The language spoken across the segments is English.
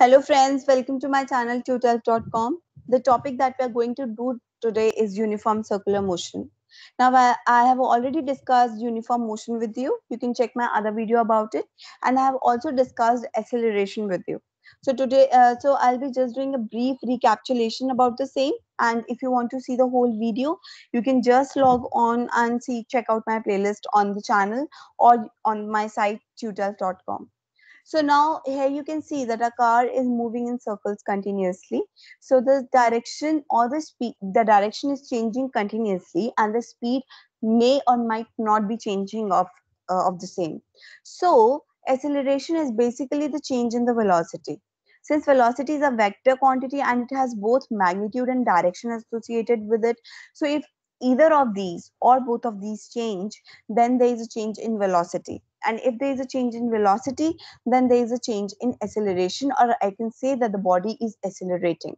Hello friends, welcome to my channel tutelf.com. The topic that we are going to do today is uniform circular motion. Now I, I, have already discussed uniform motion with you. You can check my other video about it and I have also discussed acceleration with you. So today, uh, so I'll be just doing a brief recapitulation about the same and if you want to see the whole video, you can just log on and see check out my playlist on the channel or on my site tutelf.com. So now here you can see that a car is moving in circles continuously. So the direction or the speed, the direction is changing continuously and the speed may or might not be changing of, uh, of the same. So acceleration is basically the change in the velocity. Since velocity is a vector quantity and it has both magnitude and direction associated with it. So if either of these or both of these change, then there is a change in velocity and if there is a change in velocity then there is a change in acceleration or i can say that the body is accelerating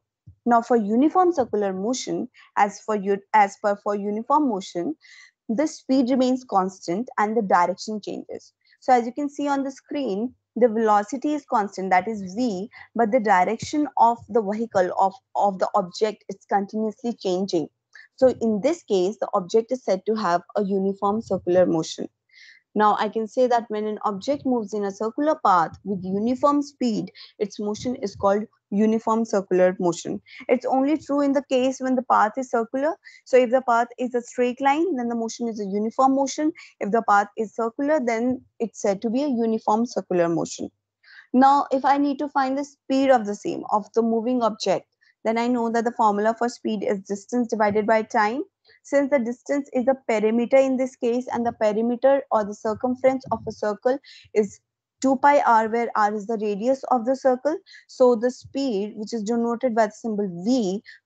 now for uniform circular motion as for you as per for uniform motion the speed remains constant and the direction changes so as you can see on the screen the velocity is constant that is v but the direction of the vehicle of of the object is continuously changing so in this case the object is said to have a uniform circular motion now I can say that when an object moves in a circular path with uniform speed, its motion is called uniform circular motion. It's only true in the case when the path is circular. So if the path is a straight line, then the motion is a uniform motion. If the path is circular, then it's said to be a uniform circular motion. Now, if I need to find the speed of the same, of the moving object, then I know that the formula for speed is distance divided by time since the distance is the perimeter in this case and the perimeter or the circumference of a circle is 2 pi r where r is the radius of the circle so the speed which is denoted by the symbol v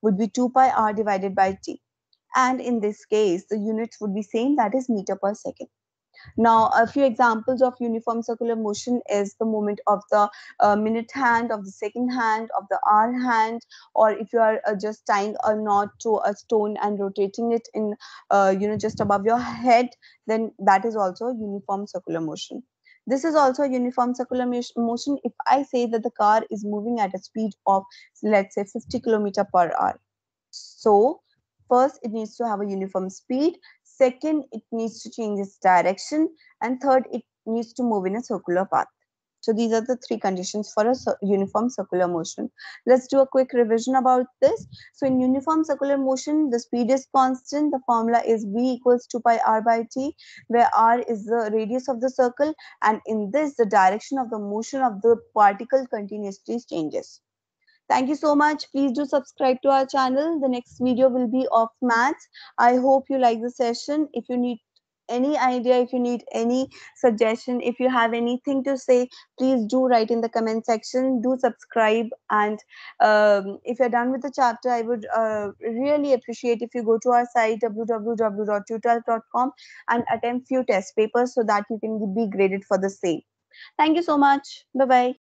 would be 2 pi r divided by t and in this case the units would be same that is meter per second now, a few examples of uniform circular motion is the movement of the uh, minute hand, of the second hand, of the hour hand, or if you are uh, just tying a knot to a stone and rotating it in, uh, you know, just above your head, then that is also uniform circular motion. This is also uniform circular motion if I say that the car is moving at a speed of, let's say, 50 kilometer per hour. So, first it needs to have a uniform speed Second, it needs to change its direction. And third, it needs to move in a circular path. So these are the three conditions for a uniform circular motion. Let's do a quick revision about this. So in uniform circular motion, the speed is constant. The formula is V equals 2 pi r by t, where r is the radius of the circle. And in this, the direction of the motion of the particle continuously changes. Thank you so much. Please do subscribe to our channel. The next video will be of maths. I hope you like the session. If you need any idea, if you need any suggestion, if you have anything to say, please do write in the comment section. Do subscribe. And um, if you're done with the chapter, I would uh, really appreciate if you go to our site www.tutal.com and attempt few test papers so that you can be graded for the same. Thank you so much. Bye-bye.